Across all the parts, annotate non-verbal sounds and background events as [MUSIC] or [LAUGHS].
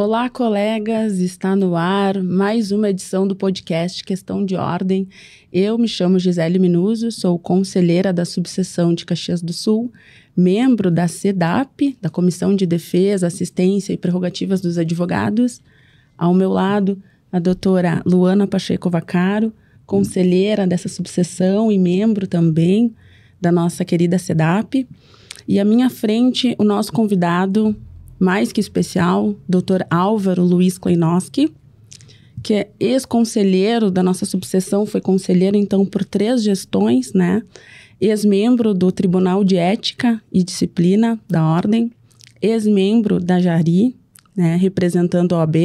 Olá, colegas! Está no ar mais uma edição do podcast Questão de Ordem. Eu me chamo Gisele Minuso, sou conselheira da subseção de Caxias do Sul, membro da CEDAP, da Comissão de Defesa, Assistência e Prerrogativas dos Advogados. Ao meu lado, a doutora Luana Pacheco Vacaro, conselheira dessa subseção e membro também da nossa querida CEDAP. E à minha frente, o nosso convidado, mais que especial, Dr. Álvaro Luiz Kleinowski, que é ex-conselheiro da nossa subseção, foi conselheiro então por três gestões, né? Ex-membro do Tribunal de Ética e Disciplina da Ordem, ex-membro da Jari, né, representando a OAB.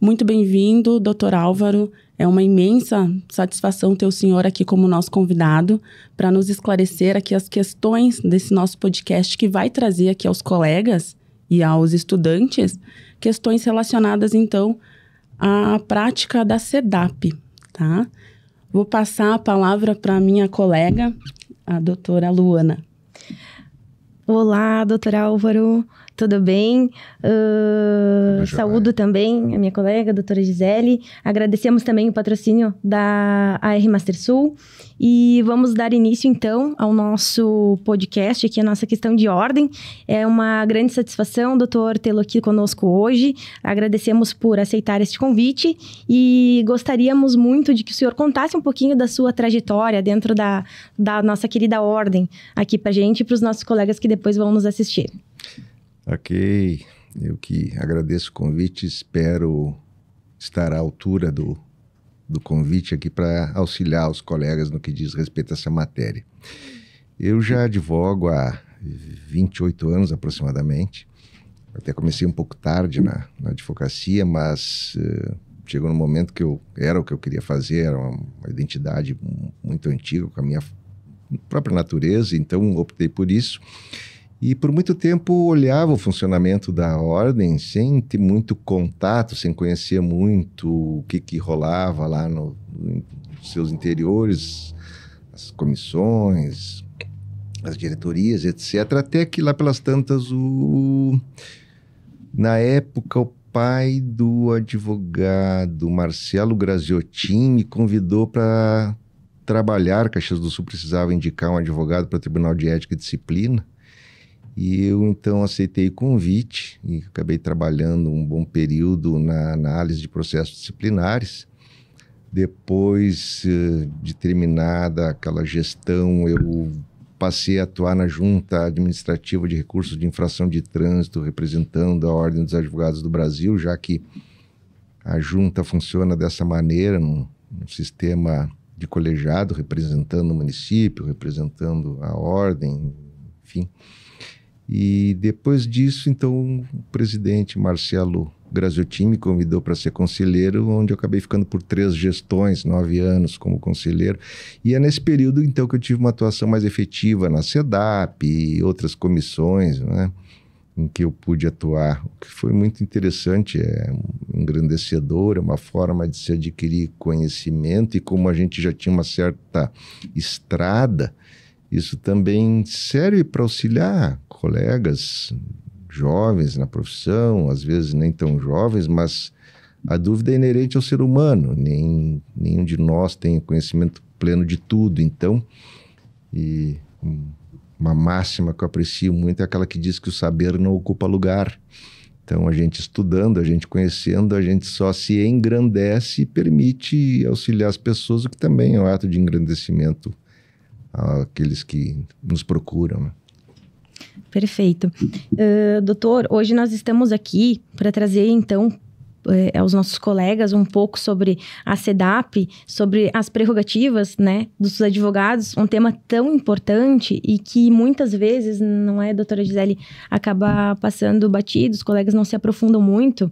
Muito bem-vindo, doutor Álvaro. É uma imensa satisfação ter o senhor aqui como nosso convidado para nos esclarecer aqui as questões desse nosso podcast que vai trazer aqui aos colegas e aos estudantes questões relacionadas, então, à prática da SEDAP, tá? Vou passar a palavra para minha colega, a doutora Luana. Olá, doutor Álvaro tudo bem. Uh, saúdo também a minha colega, a doutora Gisele. Agradecemos também o patrocínio da AR Master Sul. E vamos dar início, então, ao nosso podcast aqui, a nossa questão de ordem. É uma grande satisfação, doutor, tê-lo aqui conosco hoje. Agradecemos por aceitar este convite e gostaríamos muito de que o senhor contasse um pouquinho da sua trajetória dentro da, da nossa querida ordem aqui para gente e para os nossos colegas que depois vão nos assistir. Ok, eu que agradeço o convite, espero estar à altura do, do convite aqui para auxiliar os colegas no que diz respeito a essa matéria. Eu já advogo há 28 anos aproximadamente, até comecei um pouco tarde na, na advocacia, mas uh, chegou no momento que eu era o que eu queria fazer, era uma, uma identidade muito antiga com a minha própria natureza, então optei por isso. E por muito tempo olhava o funcionamento da ordem sem ter muito contato, sem conhecer muito o que, que rolava lá no, nos seus interiores, as comissões, as diretorias, etc. Até que lá pelas tantas, o, na época, o pai do advogado Marcelo Graziotin me convidou para trabalhar. Caxias do Sul precisava indicar um advogado para o Tribunal de Ética e Disciplina. E eu então aceitei o convite e acabei trabalhando um bom período na análise de processos disciplinares. Depois eh, de terminada aquela gestão, eu passei a atuar na Junta Administrativa de Recursos de Infração de Trânsito, representando a Ordem dos Advogados do Brasil, já que a Junta funciona dessa maneira, num, num sistema de colegiado, representando o município, representando a Ordem, enfim. E depois disso, então, o presidente Marcelo Graziotti me convidou para ser conselheiro, onde eu acabei ficando por três gestões, nove anos como conselheiro. E é nesse período, então, que eu tive uma atuação mais efetiva na SEDAP e outras comissões, né? Em que eu pude atuar, o que foi muito interessante, é engrandecedor, é uma forma de se adquirir conhecimento, e como a gente já tinha uma certa estrada, isso também serve para auxiliar colegas jovens na profissão, às vezes nem tão jovens, mas a dúvida é inerente ao ser humano. Nem, nenhum de nós tem conhecimento pleno de tudo. Então, e uma máxima que eu aprecio muito é aquela que diz que o saber não ocupa lugar. Então, a gente estudando, a gente conhecendo, a gente só se engrandece e permite auxiliar as pessoas, o que também é um ato de engrandecimento àqueles que nos procuram. Né? Perfeito. Uh, doutor, hoje nós estamos aqui para trazer, então, eh, aos nossos colegas um pouco sobre a SEDAP, sobre as prerrogativas né, dos advogados, um tema tão importante e que muitas vezes, não é, doutora Gisele, acaba passando batido, os colegas não se aprofundam muito.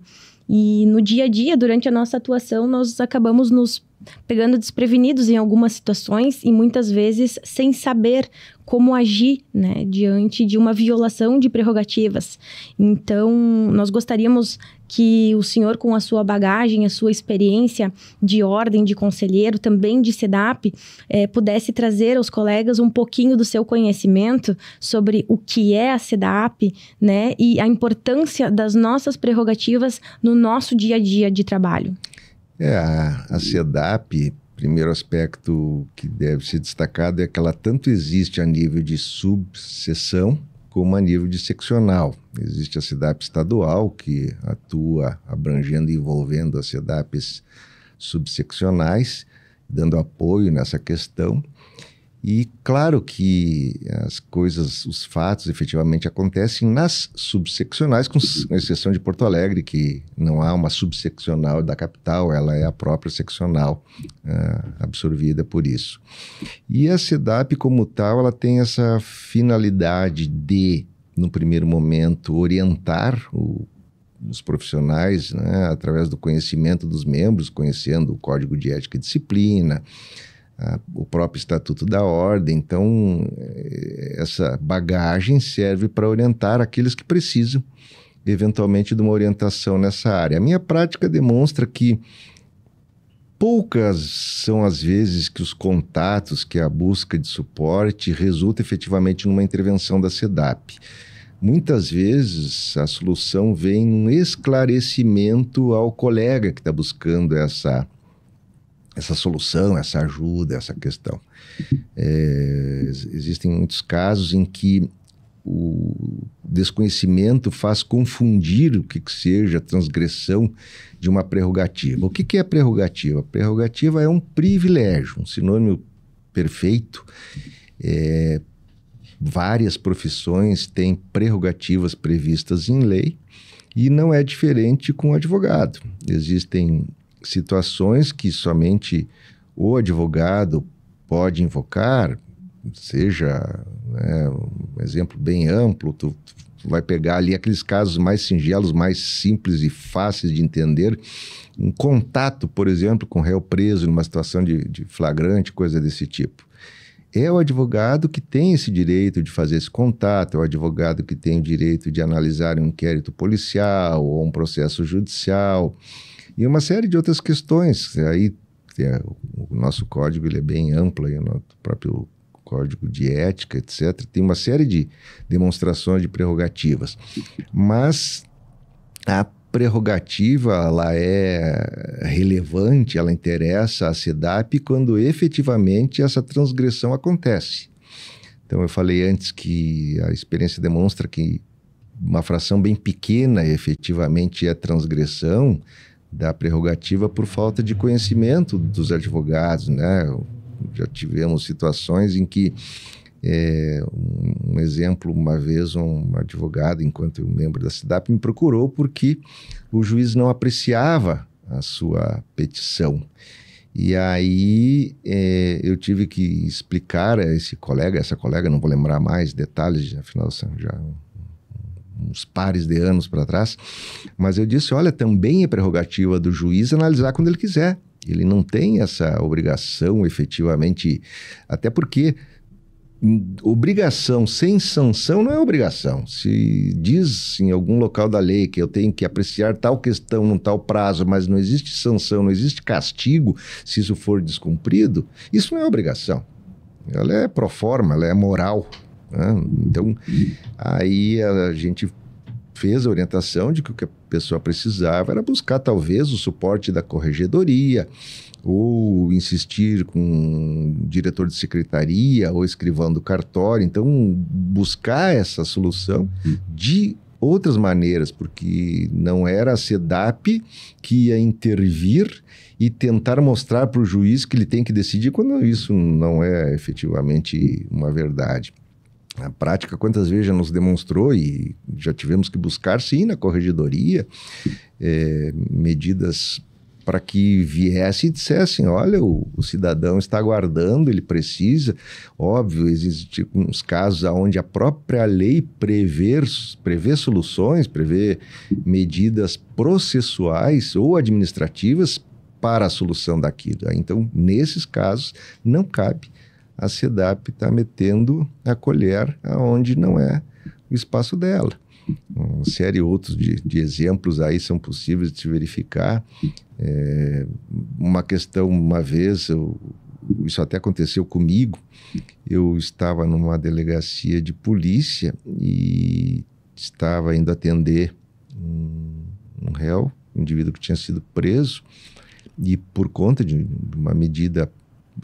E no dia a dia, durante a nossa atuação, nós acabamos nos pegando desprevenidos em algumas situações e muitas vezes sem saber como agir né, diante de uma violação de prerrogativas. Então, nós gostaríamos que o senhor, com a sua bagagem, a sua experiência de ordem, de conselheiro, também de SEDAP, eh, pudesse trazer aos colegas um pouquinho do seu conhecimento sobre o que é a SEDAP né, e a importância das nossas prerrogativas no nosso dia a dia de trabalho. É, a, a SEDAP, primeiro aspecto que deve ser destacado é que ela tanto existe a nível de subseção como a nível de seccional. Existe a CEDAP estadual, que atua abrangendo e envolvendo as CEDAPs subseccionais, dando apoio nessa questão. E claro que as coisas, os fatos efetivamente acontecem nas subseccionais, com exceção de Porto Alegre, que não há uma subseccional da capital, ela é a própria seccional uh, absorvida por isso. E a SEDAP, como tal, ela tem essa finalidade de, no primeiro momento, orientar o os profissionais, né, através do conhecimento dos membros, conhecendo o código de ética e disciplina, a, o próprio Estatuto da Ordem. Então, eh, essa bagagem serve para orientar aqueles que precisam, eventualmente, de uma orientação nessa área. A minha prática demonstra que poucas são as vezes que os contatos, que a busca de suporte resulta efetivamente numa intervenção da SEDAP. Muitas vezes a solução vem num esclarecimento ao colega que está buscando essa essa solução, essa ajuda, essa questão. É, existem muitos casos em que o desconhecimento faz confundir o que, que seja a transgressão de uma prerrogativa. O que, que é prerrogativa? Prerrogativa é um privilégio, um sinônimo perfeito. É, várias profissões têm prerrogativas previstas em lei e não é diferente com o advogado. Existem situações que somente o advogado pode invocar, seja né, um exemplo bem amplo, tu, tu, vai pegar ali aqueles casos mais singelos, mais simples e fáceis de entender, um contato, por exemplo, com réu preso numa situação de, de flagrante, coisa desse tipo. É o advogado que tem esse direito de fazer esse contato, é o advogado que tem o direito de analisar um inquérito policial ou um processo judicial, e uma série de outras questões. Aí é, o nosso código ele é bem amplo, aí, o nosso próprio código de ética, etc. Tem uma série de demonstrações de prerrogativas. Mas a prerrogativa ela é relevante, ela interessa a SEDAP quando efetivamente essa transgressão acontece. Então eu falei antes que a experiência demonstra que uma fração bem pequena efetivamente é transgressão, da prerrogativa por falta de conhecimento dos advogados, né? Já tivemos situações em que é, um exemplo, uma vez um advogado, enquanto membro da CIDAP, me procurou porque o juiz não apreciava a sua petição. E aí é, eu tive que explicar a esse colega, essa colega, não vou lembrar mais detalhes, afinal já uns pares de anos para trás, mas eu disse: olha, também é prerrogativa do juiz analisar quando ele quiser. Ele não tem essa obrigação efetivamente, até porque hum, obrigação sem sanção não é obrigação. Se diz em algum local da lei que eu tenho que apreciar tal questão num tal prazo, mas não existe sanção, não existe castigo se isso for descumprido, isso não é obrigação. Ela é pro forma, ela é moral, né? Então, aí a gente fez a orientação de que o que a pessoa precisava era buscar talvez o suporte da corregedoria ou insistir com um diretor de secretaria ou escrivão do cartório. Então, buscar essa solução de outras maneiras, porque não era a SEDAP que ia intervir e tentar mostrar para o juiz que ele tem que decidir quando isso não é efetivamente uma verdade. A prática, quantas vezes já nos demonstrou e já tivemos que buscar, sim, na corregedoria, é, medidas para que viesse e dissessem: olha, o, o, cidadão está aguardando, ele precisa. Óbvio, existem uns casos onde a própria lei prever, prevê soluções, prevê medidas processuais ou administrativas para a solução daquilo. Então, nesses casos, não cabe a SEDAP está metendo a colher aonde não é o espaço dela. Uma série outros de, de exemplos aí são possíveis de se verificar. É, uma questão, uma vez, eu, isso até aconteceu comigo, eu estava numa delegacia de polícia e estava indo atender um, um réu, um indivíduo que tinha sido preso, e por conta de uma medida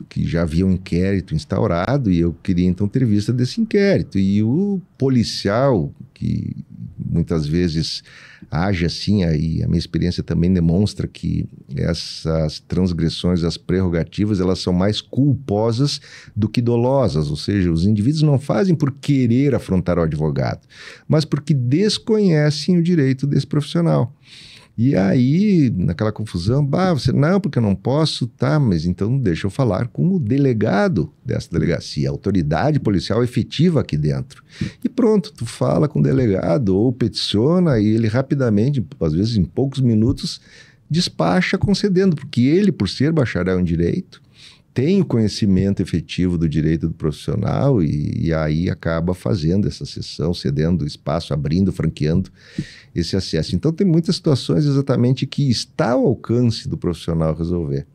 que já havia um inquérito instaurado e eu queria então ter vista desse inquérito. E o policial, que muitas vezes age assim, aí a minha experiência também demonstra que essas transgressões, as prerrogativas, elas são mais culposas do que dolosas, ou seja, os indivíduos não fazem por querer afrontar o advogado, mas porque desconhecem o direito desse profissional. E aí, naquela confusão, bah, você não, porque eu não posso, tá, mas então deixa eu falar com o delegado dessa delegacia, a autoridade policial efetiva aqui dentro. E pronto, tu fala com o delegado ou peticiona e ele rapidamente, às vezes em poucos minutos, despacha concedendo, porque ele, por ser bacharel em direito, tem o conhecimento efetivo do direito do profissional e, e, aí acaba fazendo essa sessão, cedendo espaço, abrindo, franqueando esse acesso. Então, tem muitas situações exatamente que está ao alcance do profissional resolver.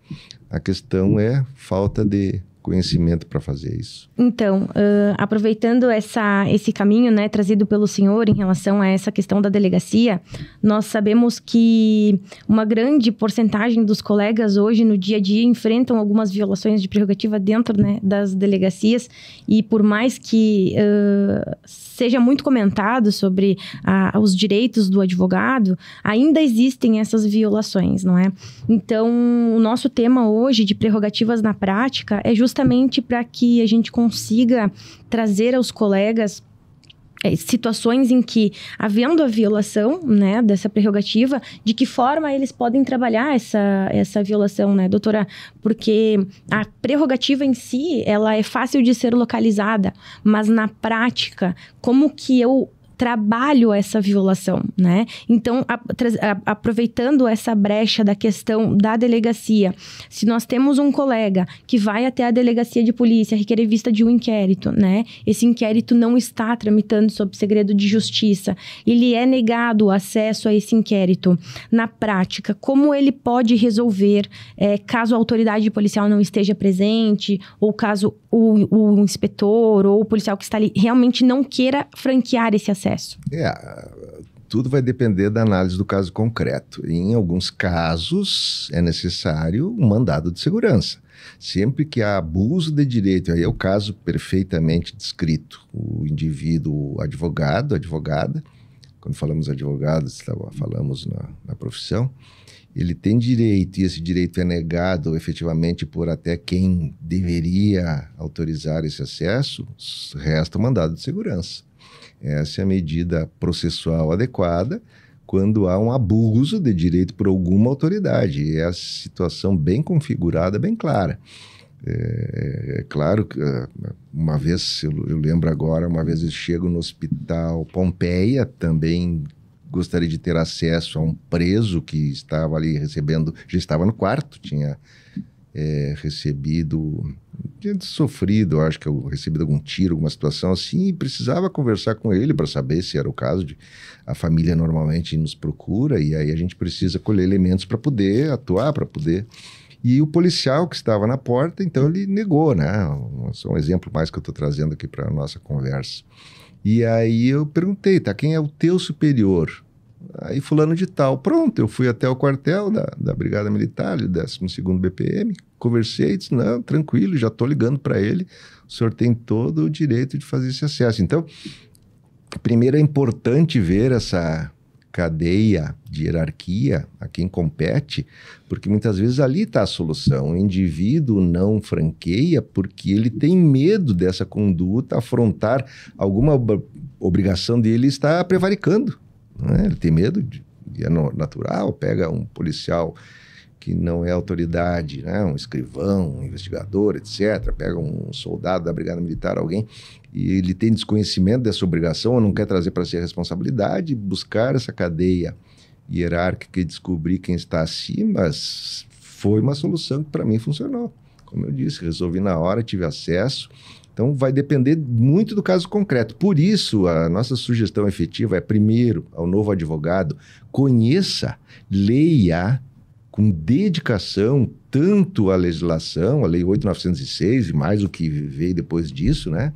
A questão é falta de conhecimento para fazer isso. Então, uh, aproveitando essa, esse caminho né, trazido pelo senhor em relação a essa questão da delegacia, nós sabemos que uma grande porcentagem dos colegas hoje no dia a dia enfrentam algumas violações de prerrogativa dentro né, das delegacias e por mais que uh, seja muito comentado sobre uh, os direitos do advogado, ainda existem essas violações, não é? Então, o nosso tema hoje de prerrogativas na prática é justamente justamente para que a gente consiga trazer aos colegas é, situações em que, havendo a violação né, dessa prerrogativa, de que forma eles podem trabalhar essa, essa violação, né, doutora? Porque a prerrogativa em si, ela é fácil de ser localizada, mas na prática, como que eu trabalho essa violação, né? Então, a, a, aproveitando essa brecha da questão da delegacia, se nós temos um colega que vai até a delegacia de polícia requerer vista de um inquérito, né? Esse inquérito não está tramitando sob segredo de justiça, ele é negado o acesso a esse inquérito. Na prática, como ele pode resolver é, caso a autoridade policial não esteja presente ou caso o, o inspetor ou o policial que está ali realmente não queira franquear esse acesso? processo? É, tudo vai depender da análise do caso concreto. Em alguns casos, é necessário um mandado de segurança. Sempre que há abuso de direito, aí é o caso perfeitamente descrito. O indivíduo, o advogado, advogada, quando falamos advogados, falamos na, na profissão, ele tem direito, e esse direito é negado efetivamente por até quem deveria autorizar esse acesso, resta o mandado de segurança. Essa é a medida processual adequada quando há um abuso de direito por alguma autoridade. É a situação bem configurada, bem clara. É, é, claro que ah, uma vez, eu, eu, lembro agora, uma vez eu chego no hospital Pompeia, também gostaria de ter acesso a um preso que estava ali recebendo, já estava no quarto, tinha é, recebido, tinha sofrido, acho que eu recebido algum tiro, alguma situação assim, e precisava conversar com ele para saber se era o caso. De, a família normalmente nos procura e aí a gente precisa colher elementos para poder atuar, para poder. E o policial que estava na porta, então ele negou, né? Só um exemplo mais que eu estou trazendo aqui para a nossa conversa. E aí eu perguntei, tá, quem é o teu superior? Aí fulano de tal. Pronto, eu fui até o quartel da, da Brigada Militar, do 12º BPM, conversei, disse, não, tranquilo, já estou ligando para ele, o senhor tem todo o direito de fazer esse acesso. Então, primeiro é importante ver essa cadeia de hierarquia a quem compete, porque muitas vezes ali está a solução. O indivíduo não franqueia porque ele tem medo dessa conduta afrontar alguma ob obrigação dele está prevaricando. Né? Ele tem medo de, e é natural, pega um policial que não é autoridade, né? um escrivão, um investigador, etc., pega um soldado da Brigada Militar, alguém, e ele tem desconhecimento dessa obrigação ou não quer trazer para si a responsabilidade, buscar essa cadeia hierárquica e descobrir quem está acima, foi uma solução que para mim funcionou. Como eu disse, resolvi na hora, tive acesso. Então, vai depender muito do caso concreto. Por isso, a nossa sugestão efetiva é, primeiro, ao novo advogado, conheça, leia com dedicação tanto à legislação, a Lei 8.906 e mais o que veio depois disso, né?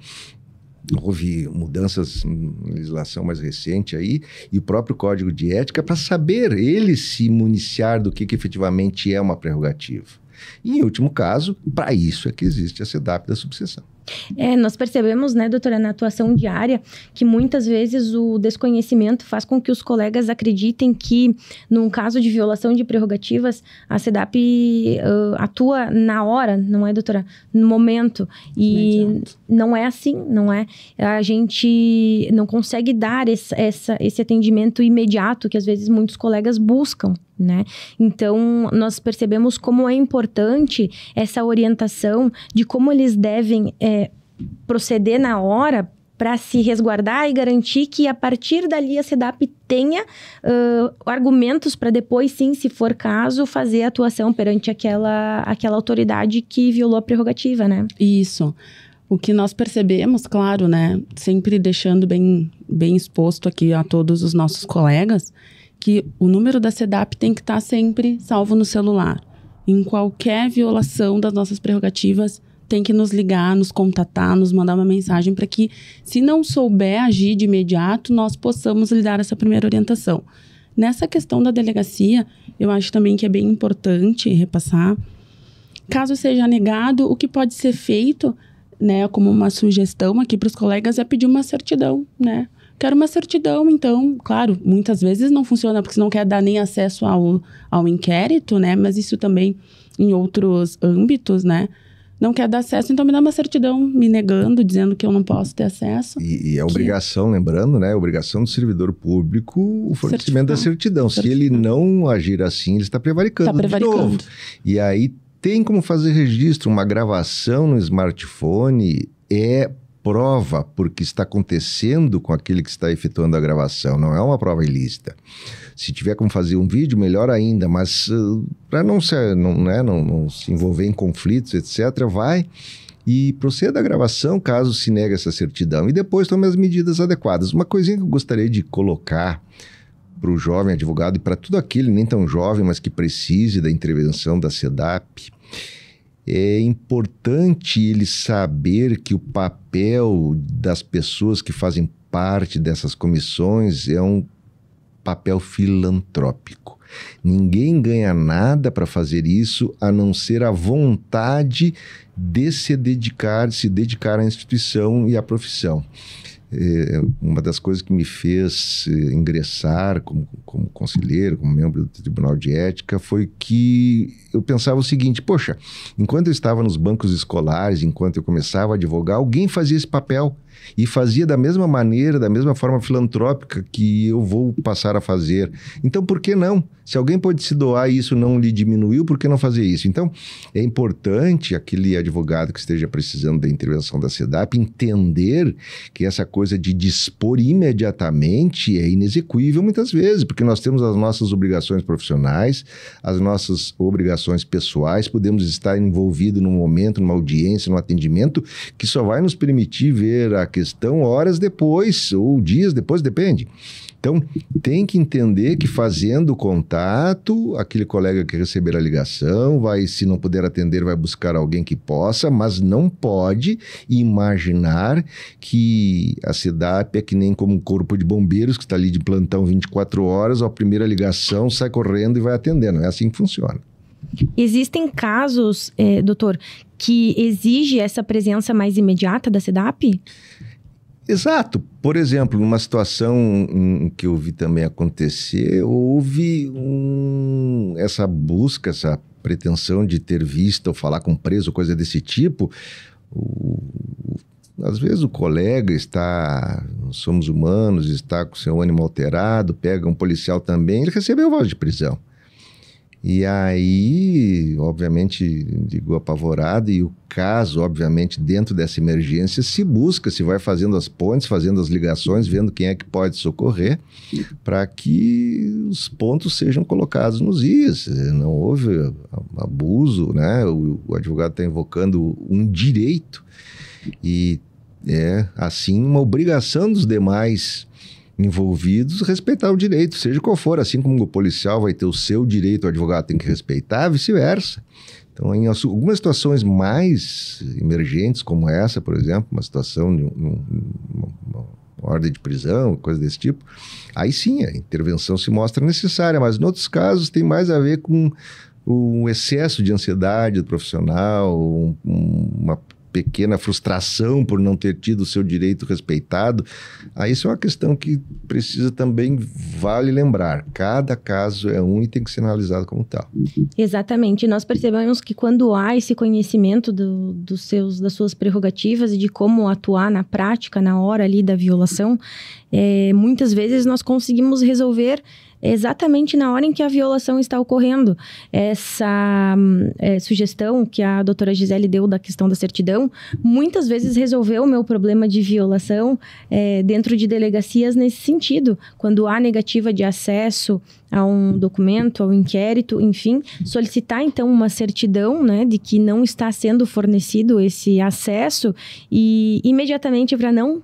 Houve mudanças em legislação mais recente aí e o próprio Código de Ética para saber ele se municiar do que, que efetivamente é uma prerrogativa. E, em último caso, para isso é que existe a SEDAP da subseção. É, nós percebemos, né, doutora, na atuação diária, que muitas vezes o desconhecimento faz com que os colegas acreditem que, num caso de violação de prerrogativas, a SEDAP uh, atua na hora, não é, doutora? No momento. E Mediante. não é assim, não é? A gente não consegue dar esse, essa, esse atendimento imediato que, às vezes, muitos colegas buscam. Né? Então, nós percebemos como é importante essa orientação de como eles devem é, proceder na hora para se resguardar e garantir que a partir dali a SEDAP tenha uh, argumentos para depois, sim, se for caso, fazer atuação perante aquela, aquela autoridade que violou a prerrogativa, né? Isso. O que nós percebemos, claro, né, sempre deixando bem, bem exposto aqui a todos os nossos colegas, que o número da SEDAP tem que estar tá sempre salvo no celular. Em qualquer violação das nossas prerrogativas, tem que nos ligar, nos contatar, nos mandar uma mensagem para que, se não souber agir de imediato, nós possamos lhe dar essa primeira orientação. Nessa questão da delegacia, eu acho também que é bem importante repassar. Caso seja negado, o que pode ser feito, né, como uma sugestão aqui para os colegas, é pedir uma certidão, né? Quero uma certidão, então, claro, muitas vezes não funciona porque você não quer dar nem acesso ao, ao inquérito, né? Mas isso também em outros âmbitos, né? não quer dar acesso, então me dá uma certidão me negando, dizendo que eu não posso ter acesso. E, e é obrigação, que... lembrando, né? É obrigação do servidor público, o fornecimento da certidão. Se ele não agir assim, ele está prevaricando. Está prevaricando. De novo. E aí tem como fazer registro, uma gravação no smartphone é prova porque está acontecendo com aquele que está efetuando a gravação, não é uma prova ilícita. Se tiver como fazer um vídeo, melhor ainda, mas uh, eh, para não, não, né, não, não se envolver em conflitos, etc., vai e proceda à gravação caso se negue essa certidão e depois tome as medidas adequadas. Uma coisinha que eu gostaria de colocar para o jovem advogado e para tudo aquele, nem tão jovem, mas que precise da intervenção da SEDAP, é importante ele saber que o papel das pessoas que fazem parte dessas comissões é um papel filantrópico. Ninguém ganha nada para fazer isso a não ser a vontade de se dedicar, se dedicar à instituição e à profissão. É, uma das coisas que me fez é, ingressar como, como conselheiro, como membro do Tribunal de Ética, foi que eu pensava o seguinte: poxa, enquanto eu estava nos bancos escolares, enquanto eu começava a advogar, alguém fazia esse papel. E fazia da mesma maneira, da mesma forma filantrópica que eu vou passar a fazer. Então, por que não? Se alguém pode se doar e isso não lhe diminuiu, por que não fazer isso? Então, é importante aquele advogado que esteja precisando da intervenção da SEDAP entender que essa coisa de dispor imediatamente é inexequível muitas vezes, porque nós temos as nossas obrigações profissionais, as nossas obrigações pessoais, podemos estar envolvidos num momento, numa audiência, num atendimento, que só vai nos permitir ver a a questão horas depois ou dias depois, depende. Então, tem que entender que fazendo contato, aquele colega que receber a ligação vai, se não puder atender, vai buscar alguém que possa, mas não pode imaginar que a CEDAP é que nem como um corpo de bombeiros que está ali de plantão 24 horas, a primeira ligação sai correndo e vai atendendo. É assim que funciona. Existem casos, eh, doutor, que exige essa presença mais imediata da SEDAP? Exato. Por exemplo, numa situação que eu vi também acontecer, houve um, essa busca, essa pretensão de ter visto ou falar com preso, coisa desse tipo. O, às vezes o colega está, somos humanos, está com seu ânimo alterado, pega um policial também, ele recebeu voz de prisão. E aí, obviamente, digo apavorado, e o caso, obviamente, dentro dessa emergência, se busca, se vai fazendo as pontes, fazendo as ligações, vendo quem é que pode socorrer, para que os pontos sejam colocados nos is. Não houve abuso, né? O, o advogado está invocando um direito e é, assim, uma obrigação dos demais envolvidos respeitar o direito, seja qual for. Assim como o policial vai ter o seu direito, o advogado tem que respeitar, vice-versa. Então, em algumas situações mais emergentes, como essa, por exemplo, uma situação de um, uma ordem de prisão, coisa desse tipo, aí sim a intervenção se mostra necessária, mas em outros casos tem mais a ver com o excesso de ansiedade do profissional, um, uma pequena frustração por não ter tido o seu direito respeitado. Aí isso é uma questão que precisa também, vale lembrar, cada caso é um e tem que ser analisado como tal. Exatamente, nós percebemos que quando há esse conhecimento do, dos seus, das suas prerrogativas e de como atuar na prática, na hora ali da violação, é, muitas vezes nós conseguimos resolver exatamente na hora em que a violação está ocorrendo. Essa hum, é, sugestão que a doutora Gisele deu da questão da certidão, muitas vezes resolveu o meu problema de violação é, dentro de delegacias nesse sentido. Quando há negativa de acesso a um documento, ao inquérito, enfim, solicitar então uma certidão né, de que não está sendo fornecido esse acesso e imediatamente para não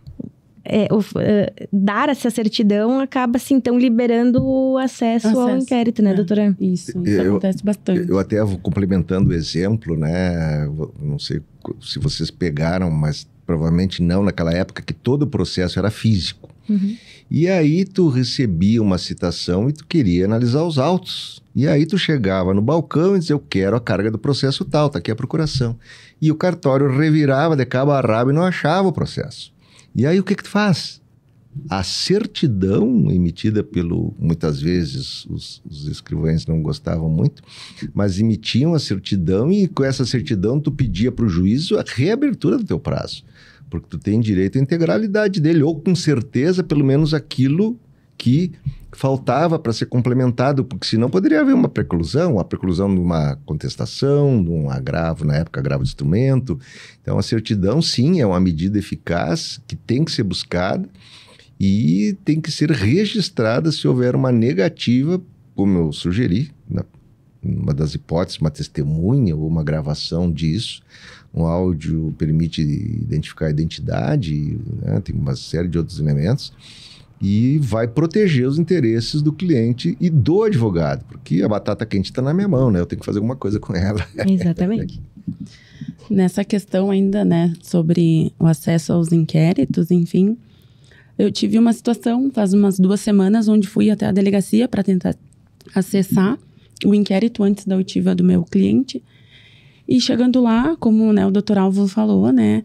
é, o, eh, dar essa certidão acaba, assim, então, liberando o acesso, acesso. ao inquérito, né, é. doutora? Isso, isso eu, acontece bastante. Eu até vou complementando o exemplo, né? Não sei se vocês pegaram, mas provavelmente não naquela época que todo o processo era físico. Uhum. E aí tu recebia uma citação e tu queria analisar os autos. E aí tu chegava no balcão e dizia, eu quero a carga do processo tal, tá aqui a procuração. E o cartório revirava de cabo a rabo e não achava o processo. E aí o que, que tu faz? A certidão emitida pelo. Muitas vezes os, os escrivães não gostavam muito, mas emitiam a certidão e com essa certidão tu pedia para o juízo a reabertura do teu prazo. Porque tu tem direito à integralidade dele, ou com certeza, pelo menos aquilo que faltava para ser complementado, porque senão poderia haver uma preclusão, uma preclusão de uma contestação, de um agravo, na época, agravo de instrumento. Então, a certidão, sim, é uma medida eficaz que tem que ser buscada e tem que ser registrada se houver uma negativa, como eu sugeri, na, uma das hipóteses, uma testemunha ou uma gravação disso. Um áudio permite identificar a identidade, né? tem uma série de outros elementos e vai proteger os interesses do cliente e do advogado, porque a batata quente está na minha mão, né? Eu tenho que fazer alguma coisa com ela. [LAUGHS] Exatamente. Nessa questão ainda, né, sobre o acesso aos inquéritos, enfim, eu tive uma situação faz umas duas semanas onde fui até a delegacia para tentar acessar o inquérito antes da oitiva do meu cliente. E chegando lá, como né, o doutor Alvo falou, né,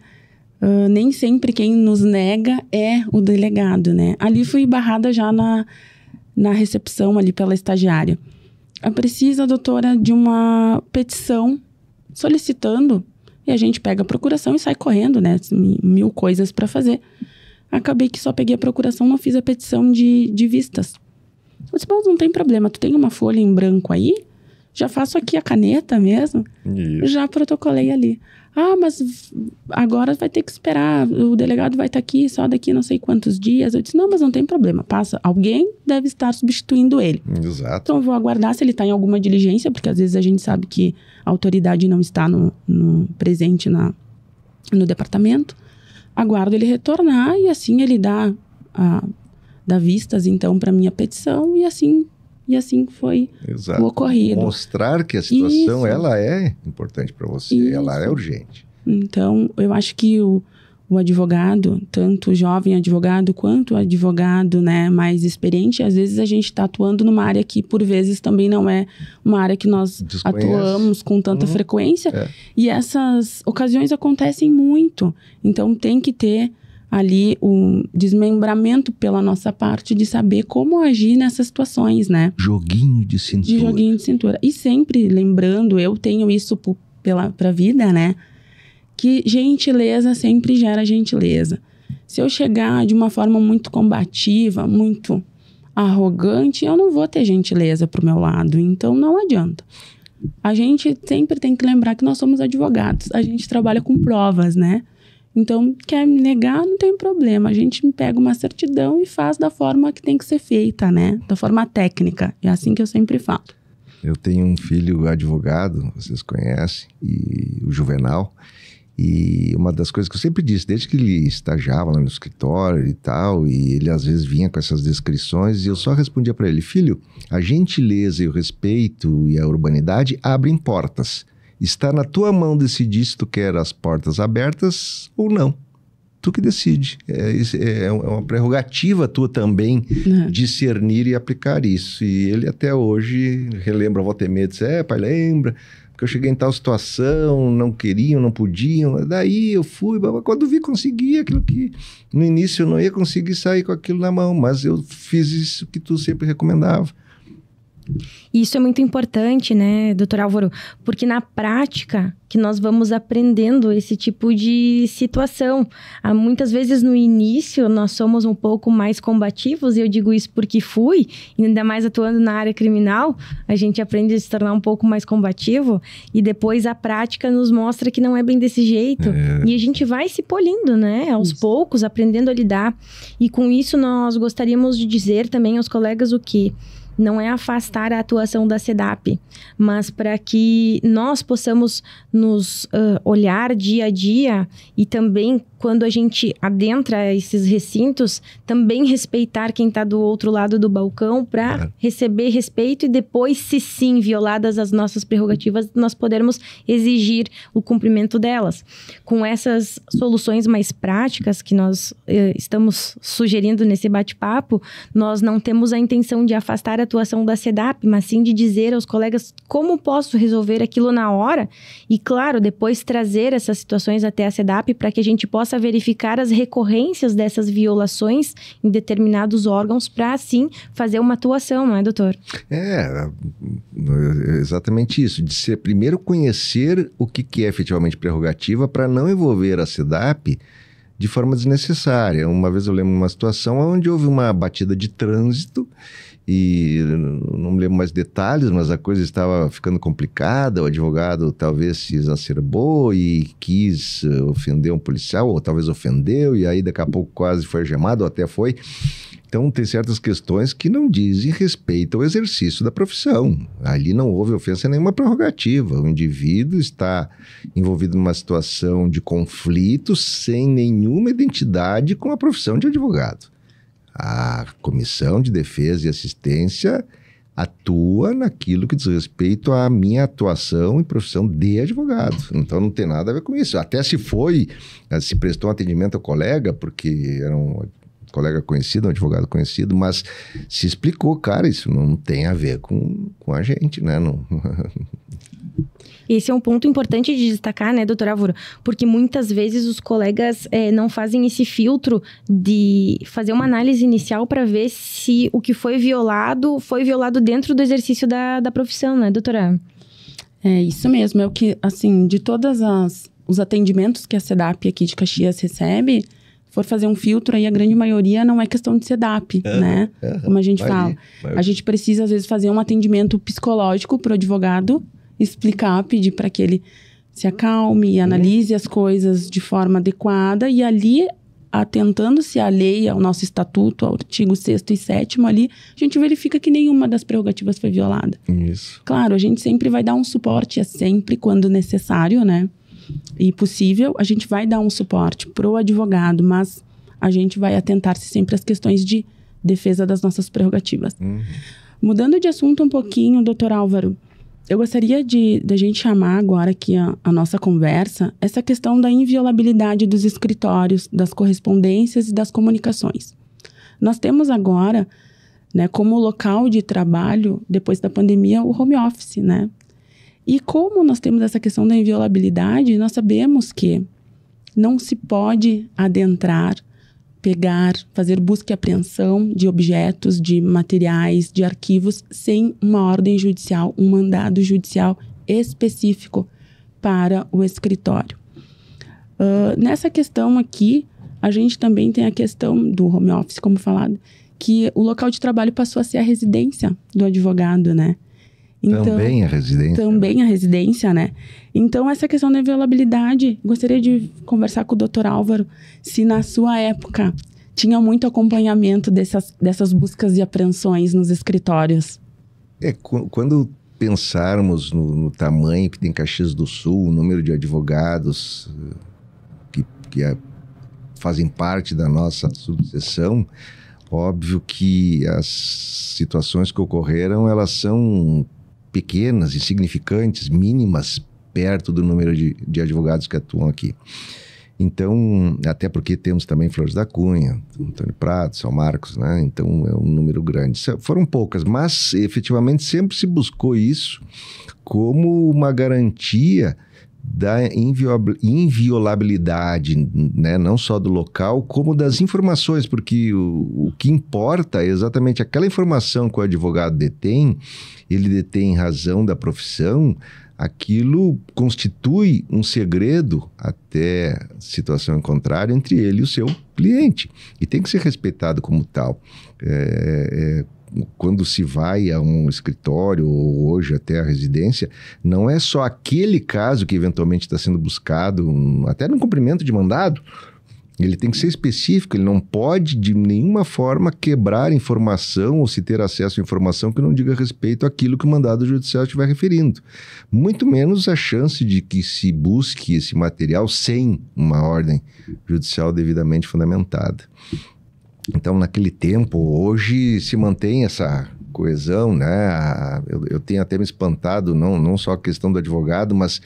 ah, nem sempre quem nos nega é o delegado, né? Ali fui barrada já na, na recepção, ali pela estagiária. Ah, precisa, doutora, de uma petição solicitando, e a gente pega a procuração e sai correndo, né? Assim, mil coisas para fazer. Acabei que só peguei a procuração, não fiz a petição de, de vistas. Eu disse, não tem problema, tu tem uma folha em branco aí? Já faço aqui a caneta mesmo? Isso. Já protocolei ali. Ah, mas agora vai ter que esperar, o delegado vai estar tá aqui só daqui não sei quantos dias. Eu disse, não, mas não tem problema, passa. Alguém deve estar substituindo ele. Exato. Então vou aguardar se ele está em alguma diligência, porque às vezes a gente sabe que a autoridade não está no, no presente na, no departamento. Aguardo ele retornar e assim ele dá, a, ah, dá vistas então para minha petição e assim e assim foi Exato. o ocorrido. Mostrar que a situação Isso. ela é importante para você, Isso. ela é urgente. Então, eu acho que o, o advogado, tanto o jovem advogado quanto o advogado né, mais experiente, às vezes a gente está atuando numa área que, por vezes, também não é uma área que nós atuamos com tanta uhum. frequência. É. E essas ocasiões acontecem muito. Então, tem que ter ali o desmembramento pela nossa parte de saber como agir nessas situações, né? Joguinho de cintura. De joguinho de cintura. E sempre lembrando, eu tenho isso pela, pra vida, né? Que gentileza sempre gera gentileza. Se eu chegar de uma forma muito combativa, muito arrogante, eu não vou ter gentileza pro meu lado. Então não adianta. A gente sempre tem que lembrar que nós somos advogados. A gente trabalha com provas, né? Então, quer me negar, não tem problema. A gente pega uma certidão e faz da forma que tem que ser feita, né? Da forma técnica. É assim que eu sempre falo. Eu tenho um filho advogado, vocês conhecem, e o Juvenal. E uma das coisas que eu sempre disse, desde que ele estagiava lá no escritório e tal, e ele às vezes vinha com essas descrições, e eu só respondia para ele: Filho, a gentileza e o respeito e a urbanidade abrem portas. Está na tua mão decidir se tu quer as portas abertas ou não. Tu que decide. É, é, é uma prerrogativa tua também uhum. discernir e aplicar isso. E ele até hoje relembra, o e Medes. é, pai, lembra porque eu cheguei em tal situação, não queriam, não podiam. Daí eu fui, quando vi, consegui aquilo que no início eu não ia conseguir sair com aquilo na mão, mas eu fiz isso que tu sempre recomendava. E isso é muito importante, né, doutor Álvaro? Porque na prática que nós vamos aprendendo esse tipo de situação. Há ah, muitas vezes no início nós somos um pouco mais combativos, e eu digo isso porque fui, ainda mais atuando na área criminal, a gente aprende a se tornar um pouco mais combativo, e depois a prática nos mostra que não é bem desse jeito. É. E a gente vai se polindo, né, aos isso. poucos, aprendendo a lidar. E com isso nós gostaríamos de dizer também aos colegas o que não é afastar a atuação da SEDAP, mas para que nós possamos nos uh, olhar dia a dia e também quando a gente adentra esses recintos, também respeitar quem está do outro lado do balcão para é. receber respeito e depois, se sim, violadas as nossas prerrogativas, nós podermos exigir o cumprimento delas. Com essas soluções mais práticas que nós eh, estamos sugerindo nesse bate-papo, nós não temos a intenção de afastar a atuação da SEDAP, mas sim de dizer aos colegas como posso resolver aquilo na hora e, claro, depois trazer essas situações até a SEDAP para que a gente possa verificar as recorrências dessas violações em determinados órgãos para, assim, fazer uma atuação, não é, doutor? É, é, é, exatamente isso. De ser primeiro conhecer o que, que é efetivamente prerrogativa para não envolver a SEDAP de forma desnecessária. Uma vez eu lembro uma situação onde houve uma batida de trânsito e não me lembro mais detalhes, mas a coisa estava ficando complicada. O advogado talvez se exacerbou e quis eh, ofender um policial, ou talvez ofendeu, e aí daqui a pouco quase foi algemado, ou até foi. Então, tem certas questões que não dizem respeito ao exercício da profissão. Ali não houve ofensa nenhuma prerrogativa. O indivíduo está envolvido numa situação de conflito sem nenhuma identidade com a profissão de advogado. A Comissão de Defesa e Assistência atua naquilo que diz respeito à minha atuação e profissão de advogado. Então não tem nada a ver com isso. Até se foi, eh, se prestou um atendimento ao colega, porque era um colega conhecido, um advogado conhecido, mas se explicou, cara, isso não tem a ver com, com a gente, né? Não, [LAUGHS] Esse é um ponto importante de destacar, né, doutora Avura? Porque muitas vezes os colegas é, não fazem esse filtro de fazer uma análise inicial para ver se o que foi violado foi violado dentro do exercício da, da profissão, né, doutora? É isso mesmo. É o que, assim, de todas as os atendimentos que a SEDAP aqui de Caxias recebe, for fazer um filtro aí, a grande maioria não é questão de SEDAP, uhum, né? Uhum, Como a gente fala. A gente precisa, às vezes, fazer um atendimento psicológico para o advogado, explicar, pedir para que ele se acalme e analise as coisas de forma adequada e ali atentando-se à lei, ao nosso estatuto, ao artigo 6 e 7 ali, a gente verifica que nenhuma das prerrogativas foi violada. Isso. Claro, a gente sempre vai dar um suporte, é sempre quando necessário, né? E possível, a gente vai dar um suporte para o advogado, mas a gente vai atentar-se sempre às questões de defesa das nossas prerrogativas. Uhum. Mudando de assunto um pouquinho, doutor Álvaro, eu gostaria de, de a gente chamar agora aqui a, a, nossa conversa essa questão da inviolabilidade dos escritórios, das correspondências e das comunicações. Nós temos agora, né, como local de trabalho, depois da pandemia, o home office, né? E como nós temos essa questão da inviolabilidade, nós sabemos que não se pode adentrar pegar, fazer busca e apreensão de objetos, de materiais, de arquivos, sem uma ordem judicial, um mandado judicial específico para o escritório. Uh, nessa questão aqui, a gente também tem a questão do home office, como falado, que o local de trabalho passou a ser a residência do advogado, né? Então, também a residência. Também né? a residência, né? Então, essa questão da inviolabilidade, gostaria de conversar com o doutor Álvaro se na sua época tinha muito acompanhamento dessas, dessas buscas e apreensões nos escritórios. É, quando pensarmos no, no tamanho que tem Caxias do Sul, o número de advogados eh, que, que é, fazem parte da nossa subseção, óbvio que as situações que ocorreram, elas são pequenas, insignificantes, mínimas, perto do número de, de advogados que atuam aqui. Então, até porque temos também Flores da Cunha, Antônio Prado, São Marcos, né? Então é um número grande. Foram poucas, mas efetivamente sempre se buscou isso como uma garantia da inviolabilidade, né, não só do local, como das informações, porque o, o, que importa é exatamente aquela informação que o advogado detém, ele detém em razão da profissão, aquilo constitui um segredo, até situação contrária, entre ele e o seu cliente, e tem que ser respeitado como tal. É, é, quando se vai a um escritório ou hoje até a residência, não é só aquele caso que eventualmente está sendo buscado, hum, até no cumprimento de mandado. Ele tem que ser específico, ele não pode de nenhuma forma quebrar informação ou se ter acesso a informação que não diga respeito àquilo que o mandado judicial estiver referindo. Muito menos a chance de que se busque esse material sem uma ordem judicial devidamente fundamentada. Então, naquele tempo, hoje se mantém essa coesão, né? Eu, eu tenho até me espantado, não, não só a questão do advogado, mas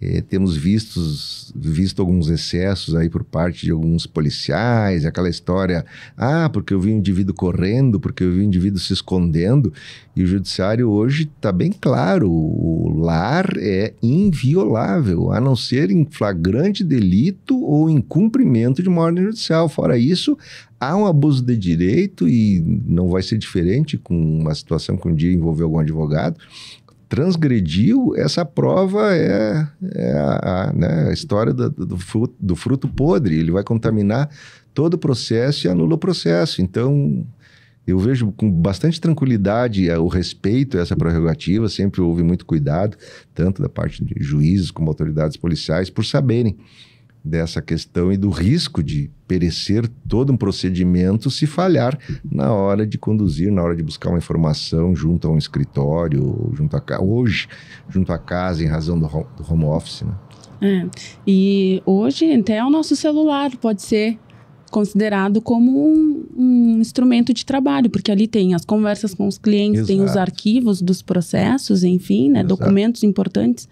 é, temos vistos, visto alguns excessos aí por parte de alguns policiais, aquela história, ah, porque eu vi um indivíduo correndo, porque eu vi um indivíduo se escondendo, e o judiciário hoje está bem claro, o lar é inviolável, a não ser em flagrante delito ou incumprimento de uma ordem judicial. Fora isso, há um abuso de direito e não vai ser diferente com uma situação que um dia envolveu algum advogado. Transgrediu, essa prova é, é a, a, né, a, história do, do, fruto, do, fruto, podre. Ele vai contaminar todo o processo e anula o processo. Então, eu vejo com bastante tranquilidade é, o respeito a essa prerrogativa. Sempre houve muito cuidado, tanto da parte de juízes como autoridades policiais, por saberem dessa questão e do risco de perecer todo um procedimento se falhar na hora de conduzir, na hora de buscar uma informação junto a um escritório, junto a, hoje, junto à casa, em razão do home office. Né? É. E hoje até o nosso celular pode ser considerado como um, um, instrumento de trabalho, porque ali tem as conversas com os clientes, Exato. tem os arquivos dos processos, enfim, né, documentos importantes.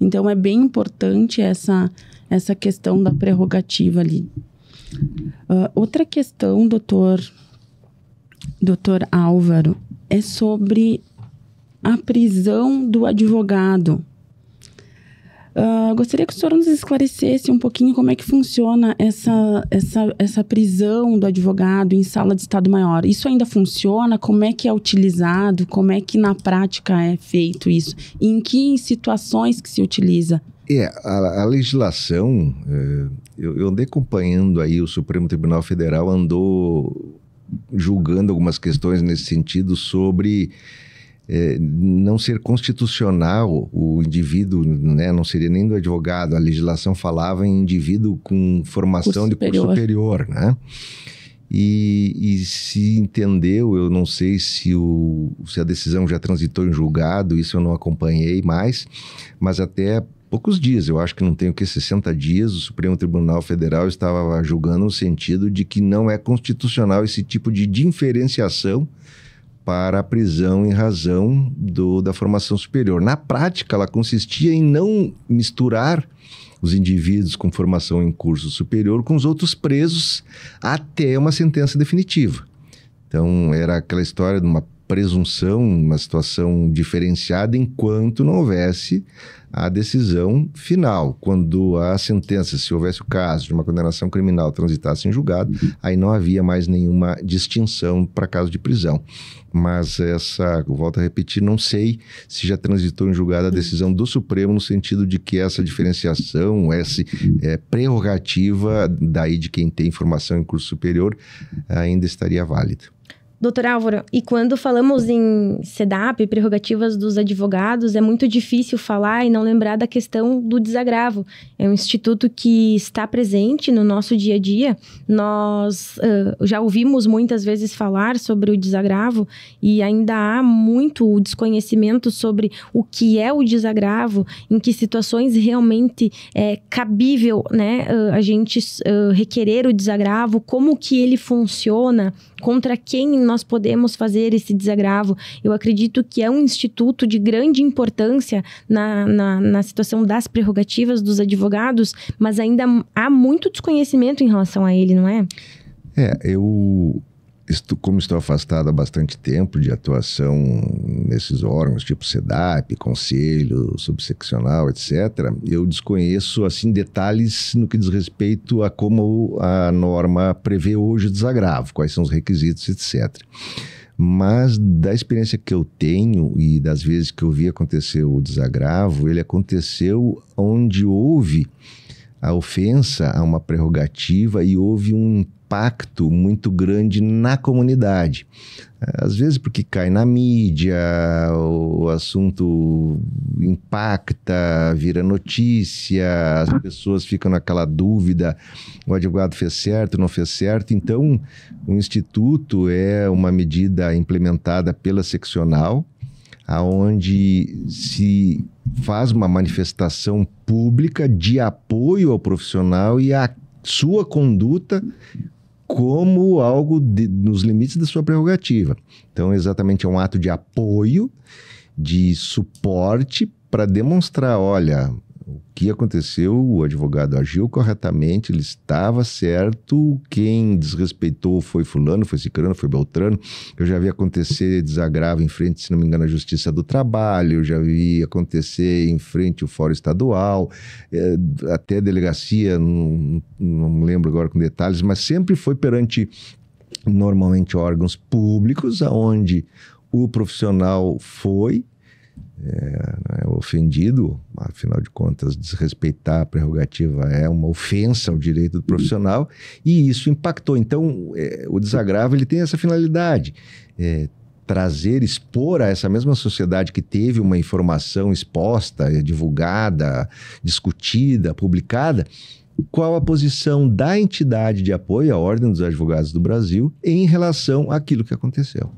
Então é bem importante essa essa questão da prerrogativa ali. Uh, outra questão, doutor, doutor Álvaro, é sobre a prisão do advogado. Uh, gostaria que o senhor nos esclarecesse um pouquinho como é que funciona essa, essa, essa prisão do advogado em sala de Estado Maior. Isso ainda funciona? Como é que é utilizado? Como é que na prática é feito isso? E em que situações que se utiliza? É, a, a legislação, é, eu, eu, andei acompanhando aí, o Supremo Tribunal Federal andou julgando algumas questões nesse sentido sobre é, não ser constitucional o indivíduo, né, não seria nem do advogado, a legislação falava em indivíduo com formação curso de curso superior, né? E, e, se entendeu, eu não sei se, o, se a decisão já transitou em julgado, isso eu não acompanhei mais, mas até poucos dias, eu acho que não tem o que 60 dias, o Supremo Tribunal Federal estava julgando o sentido de que não é constitucional esse tipo de diferenciação para a prisão em razão do, da formação superior. Na prática, ela consistia em não misturar os indivíduos com formação em curso superior com os outros presos até uma sentença definitiva. Então, era aquela história de uma presunção, uma situação diferenciada enquanto não houvesse a decisão final. Quando a sentença, se houvesse o caso de uma condenação criminal, transitasse em julgado, uhum. aí não havia mais nenhuma distinção para caso de prisão. Mas essa, volto a repetir, não sei se já transitou em julgado a uhum. decisão do Supremo no sentido de que essa diferenciação, essa é, prerrogativa daí de quem tem formação em curso superior ainda estaria válida. Doutor Álvaro, e quando falamos em SEDAP, prerrogativas dos advogados, é muito difícil falar e não lembrar da questão do desagravo. É um instituto que está presente no nosso dia a dia. Nós uh, já ouvimos muitas vezes falar sobre o desagravo e ainda há muito desconhecimento sobre o que é o desagravo, em que situações realmente é cabível né, uh, a gente uh, requerer o desagravo, como que ele funciona, contra quem nós podemos fazer esse desagravo. Eu acredito que é um instituto de grande importância na, na, na situação das prerrogativas dos advogados, mas ainda há muito desconhecimento em relação a ele, não é? É, eu estou, como estou afastado há bastante tempo de atuação nesses órgãos, tipo SEDAP, Conselho Subseccional, etc., eu desconheço assim detalhes no que diz respeito a como a norma prevê hoje o desagravo, quais são os requisitos, etc. Mas da experiência que eu tenho e das vezes que eu vi acontecer o desagravo, ele aconteceu onde houve a ofensa a uma prerrogativa e houve um impacto muito grande na comunidade. Às vezes porque cai na mídia, o assunto impacta, vira notícia, as pessoas ficam naquela dúvida, o advogado fez certo, não fez certo. Então, o instituto é uma medida implementada pela seccional, aonde se faz uma manifestação pública de apoio ao profissional e à sua conduta como algo de, nos limites da sua prerrogativa. Então, exatamente é um ato de apoio, de suporte para demonstrar, olha, o que aconteceu? O advogado agiu corretamente, ele estava certo. Quem desrespeitou foi Fulano, foi Cicrano, foi Beltrano. Eu já vi acontecer desagravo em frente, se não me engano, à Justiça do Trabalho, eu já vi acontecer em frente ao Fórum Estadual, eh, até delegacia, não, não me lembro agora com detalhes, mas sempre foi perante normalmente órgãos públicos, aonde o profissional foi é, né, ofendido, afinal de contas, desrespeitar a prerrogativa é uma ofensa ao direito do uhum. profissional, e isso impactou. Então, é, o desagravo ele tem essa finalidade. É, trazer, expor a essa mesma sociedade que teve uma informação exposta, é, divulgada, discutida, publicada, qual a posição da entidade de apoio à Ordem dos Advogados do Brasil em relação àquilo que aconteceu.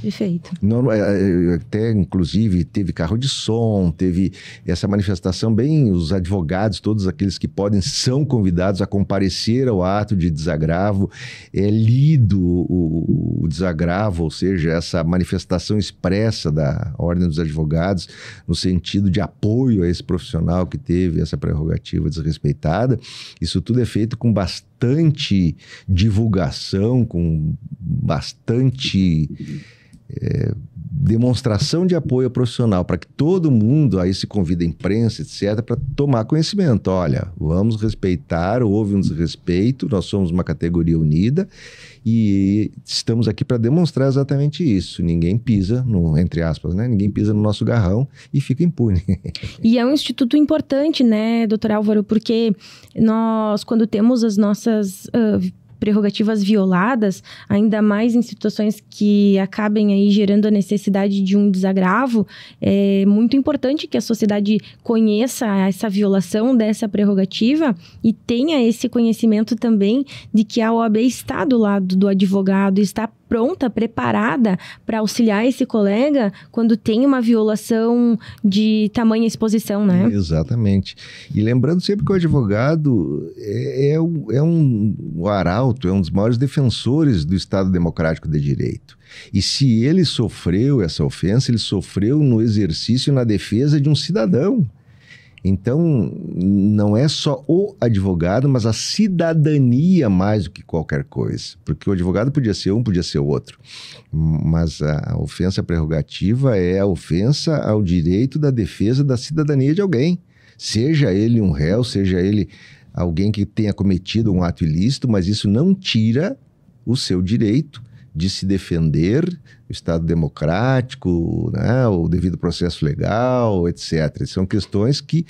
Perfeito. Não, é, é, é, até, inclusive, teve carro de som, teve essa manifestação bem. Os advogados, todos aqueles que podem, são convidados a comparecer ao ato de desagravo. É lido o, o desagravo, ou seja, essa manifestação expressa da Ordem dos Advogados, no sentido de apoio a esse profissional que teve essa prerrogativa desrespeitada. Isso tudo é feito com bastante divulgação, com bastante é, demonstração de apoio profissional para que todo mundo aí se convida a imprensa, etc, para tomar conhecimento. Olha, vamos respeitar, houve um desrespeito, nós somos uma categoria unida e estamos aqui para demonstrar exatamente isso. Ninguém pisa no entre aspas, né? Ninguém pisa no nosso garrão e fica impune. [LAUGHS] e é um instituto importante, né, doutor Álvaro, porque nós quando temos as nossas uh, prerrogativas violadas, ainda mais em situações que acabem aí gerando a necessidade de um desagravo, é muito importante que a sociedade conheça essa violação dessa prerrogativa e tenha esse conhecimento também de que a OAB está do lado do advogado, está pronta, preparada para auxiliar esse colega quando tem uma violação de tamanha exposição, né? Exatamente. E lembrando sempre que o advogado é, é, um, é um arauto, é um dos maiores defensores do Estado Democrático de Direito. E se ele sofreu essa ofensa, ele sofreu no exercício na defesa de um cidadão. Então, não é só o advogado, mas a cidadania mais do que qualquer coisa. Porque o advogado podia ser um, podia ser o outro. Mas a ofensa prerrogativa é a ofensa ao direito da defesa da cidadania de alguém. Seja ele um réu, seja ele alguém que tenha cometido um ato ilícito, mas isso não tira o seu direito de se defender, o Estado democrático, né, o devido processo legal, etc. São questões que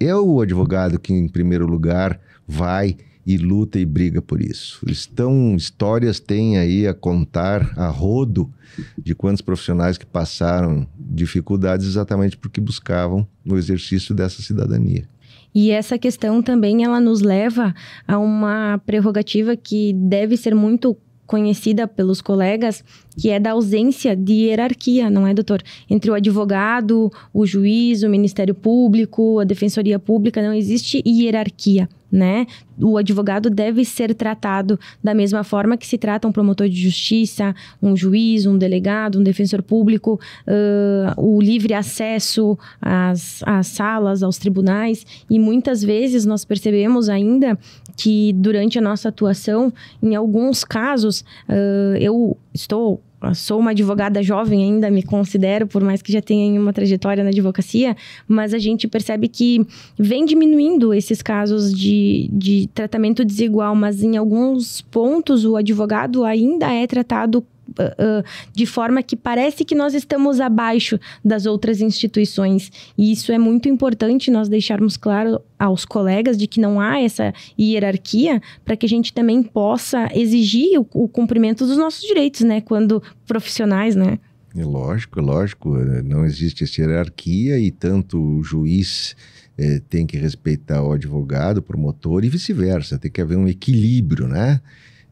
é o advogado que, em primeiro lugar, vai e luta e briga por isso. Estão histórias tem aí a contar a rodo de quantos profissionais que passaram dificuldades exatamente porque buscavam o exercício dessa cidadania. E essa questão também ela nos leva a uma prerrogativa que deve ser muito conhecida pelos colegas, que é da ausência de hierarquia, não é, doutor? Entre o advogado, o juiz, o Ministério Público, a Defensoria Pública, não existe hierarquia, né? O advogado deve ser tratado da mesma forma que se trata um promotor de justiça, um juiz, um delegado, um defensor público, uh, o livre acesso às, às salas, aos tribunais. E muitas vezes nós percebemos ainda que durante a nossa atuação, em alguns casos, uh, eu estou sou uma advogada jovem ainda, me considero, por mais que já tenha uma trajetória na advocacia, mas a gente percebe que vem diminuindo esses casos de, de tratamento desigual, mas em alguns pontos o advogado ainda é tratado uh, de forma que parece que nós estamos abaixo das outras instituições. E isso é muito importante nós deixarmos claro aos colegas de que não há essa hierarquia para que a gente também possa exigir o, o cumprimento dos nossos direitos, né? Quando profissionais, né? É lógico, lógico, eh, não existe essa hierarquia e tanto o juiz eh, tem que respeitar o advogado, o promotor e vice-versa. Tem que haver um equilíbrio, né?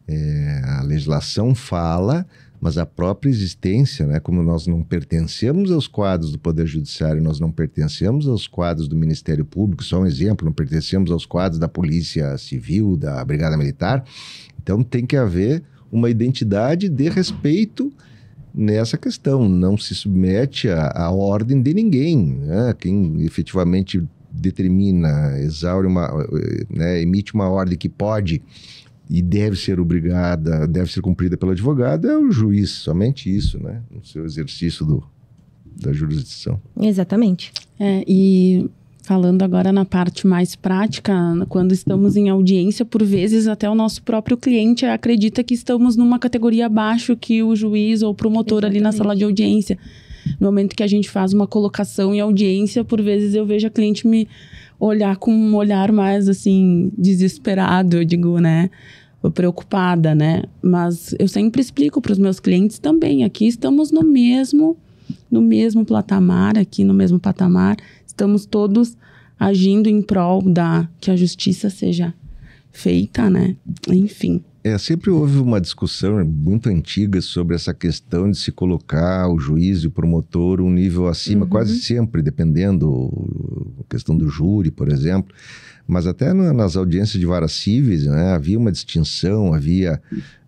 É, a legislação fala mas a própria existência, né, como nós não pertencemos aos quadros do Poder Judiciário, nós não pertencemos aos quadros do Ministério Público, só um exemplo, não pertencemos aos quadros da Polícia Civil, da Brigada Militar, então tem que haver uma identidade de respeito nessa questão, não se submete à, ordem de ninguém, né? quem efetivamente determina, exaure uma, eh, né, emite uma ordem que pode e deve ser obrigada, deve ser cumprida pelo advogado, é o juiz, somente isso, né? No seu exercício do, da jurisdição. Exatamente. É, e falando agora na parte mais prática, quando estamos em audiência, por vezes até o nosso próprio cliente acredita que estamos numa categoria abaixo que o juiz ou o promotor Exatamente. ali na sala de audiência. No momento que a gente faz uma colocação em audiência, por vezes eu vejo a cliente me olhar com um olhar mais assim desesperado, eu digo, né? preocupada, né? Mas eu sempre explico para os meus clientes também, aqui estamos no mesmo no mesmo patamar, aqui no mesmo patamar, estamos todos agindo em prol da que a justiça seja feita, né? Enfim. É, sempre houve uma discussão muito antiga sobre essa questão de se colocar o juiz e o promotor um nível acima, uhum. quase sempre, dependendo a questão do júri, por exemplo. Mas até na, nas audiências de varas cíveis, né, havia uma distinção, havia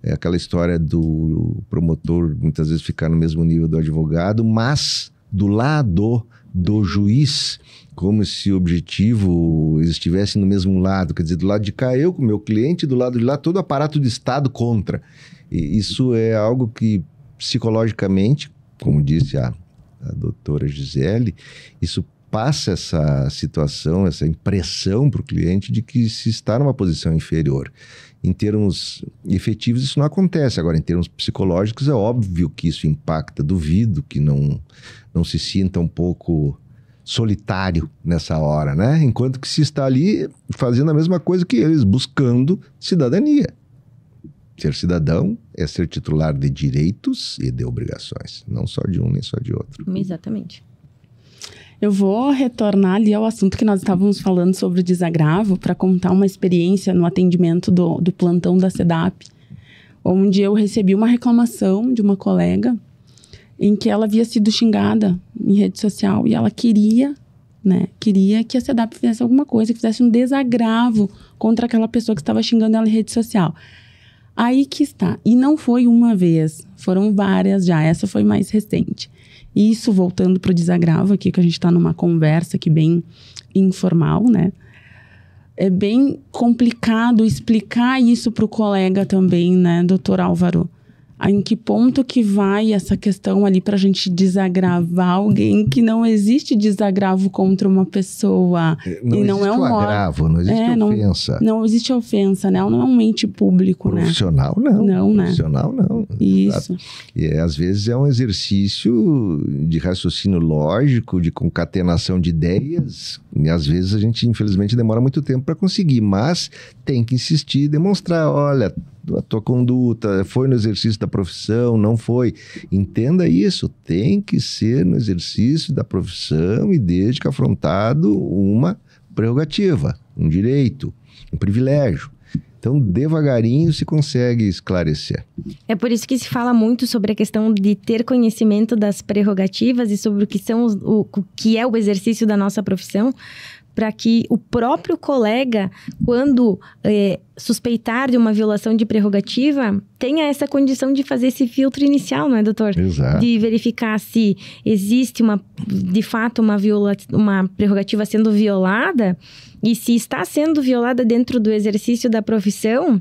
é, aquela história do promotor muitas vezes ficar no mesmo nível do advogado, mas do lado do juiz, como se o objetivo estivesse no mesmo lado. Quer dizer, do lado de cá eu com o meu cliente, do lado de lá todo o aparato do Estado contra. E isso é algo que psicologicamente, como disse a, a doutora Gisele, isso passa essa situação, essa impressão para o cliente de que se está numa posição inferior. Em termos efetivos, isso não acontece. Agora, em termos psicológicos, é óbvio que isso impacta. Duvido que não, não se sinta um pouco solitário nessa hora, né? Enquanto que se está ali fazendo a mesma coisa que eles, buscando cidadania. Ser cidadão é ser titular de direitos e de obrigações, não só de um nem só de outro. Exatamente. Eu vou retornar ali ao assunto que nós estávamos falando sobre o desagravo para contar uma experiência no atendimento do, do plantão da SEDAP, onde eu recebi uma reclamação de uma colega em que ela havia sido xingada em rede social e ela queria, né, queria que a SEDAP fizesse alguma coisa, que fizesse um desagravo contra aquela pessoa que estava xingando ela em rede social. Aí que está. E não foi uma vez, foram várias já, essa foi mais recente isso voltando para o desagravo aqui, que a gente está numa conversa que bem informal, né? É bem complicado explicar isso para o colega também, né, doutor Álvaro? em que ponto que vai essa questão ali para a gente desagravar alguém que não existe desagravo contra uma pessoa é, não e não é um agravo, não existe é, ofensa. Não, não, existe ofensa, né? Não é um ente público, né? profissional, né? Não, não né? profissional né? não. Isso. E é, às vezes é um exercício de raciocínio lógico, de concatenação de ideias. E às vezes a gente infelizmente demora muito tempo para conseguir, mas tem que insistir, demonstrar, olha, a tua conduta, foi no exercício da profissão, não foi. Entenda isso, tem que ser no exercício da profissão e desde que afrontado uma prerrogativa, um direito, um privilégio. Então, devagarinho se consegue esclarecer. É por isso que se fala muito sobre a questão de ter conhecimento das prerrogativas e sobre o que, são os, o, o que é o exercício da nossa profissão, para que o próprio colega, quando é, suspeitar de uma violação de prerrogativa, tenha essa condição de fazer esse filtro inicial, não é, doutor? Exato. De verificar se existe uma, de fato, uma, viola, uma prerrogativa sendo violada e se está sendo violada dentro do exercício da profissão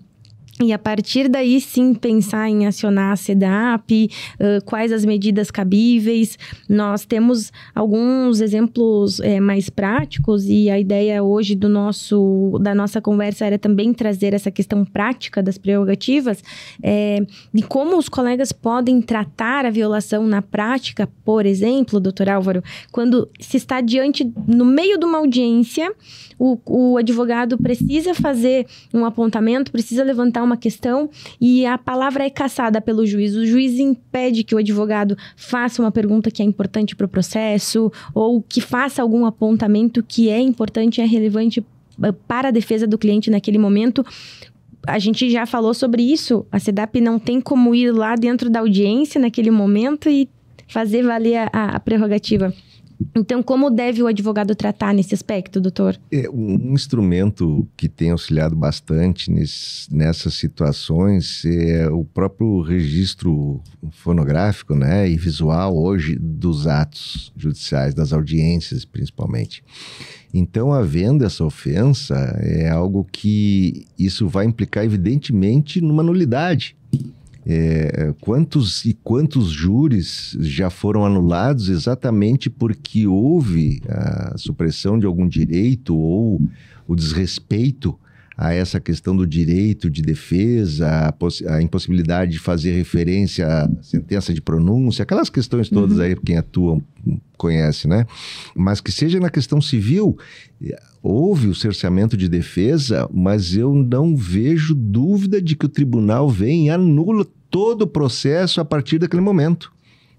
e a partir daí, sim, pensar em acionar a SEDAP, uh, quais as medidas cabíveis. Nós temos alguns exemplos é, mais práticos e a ideia hoje do nosso, da nossa conversa era também trazer essa questão prática das prerrogativas, é, de como os colegas podem tratar a violação na prática, por exemplo, doutor Álvaro, quando se está diante, no meio de uma audiência, o, o advogado precisa fazer um apontamento, precisa levantar uma uma questão e a palavra é caçada pelo juiz. O juiz impede que o advogado faça uma pergunta que é importante para o processo ou que faça algum apontamento que é importante, é relevante eh, para a defesa do cliente naquele momento, a gente já falou sobre isso. A SEDAP não tem como ir lá dentro da audiência naquele momento e fazer valer a, a prerrogativa. Então, como deve o advogado tratar nesse aspecto, doutor? É, um instrumento que tem auxiliado bastante nesse, nessas situações é o próprio registro fonográfico né, e visual hoje dos atos judiciais, das audiências principalmente. Então, havendo essa ofensa, é algo que isso vai implicar, evidentemente, numa nulidade é, é, quantos e quantos júris já foram anulados exatamente porque houve a supressão de algum direito ou o desrespeito a essa questão do direito de defesa, a, a, impossibilidade de fazer referência à sentença de pronúncia, aquelas questões todas uhum. aí, quem atua hum, conhece, né? Mas que seja na questão civil, houve o cerceamento de defesa, mas eu não vejo dúvida de que o tribunal vem e anula todo o processo a partir daquele momento.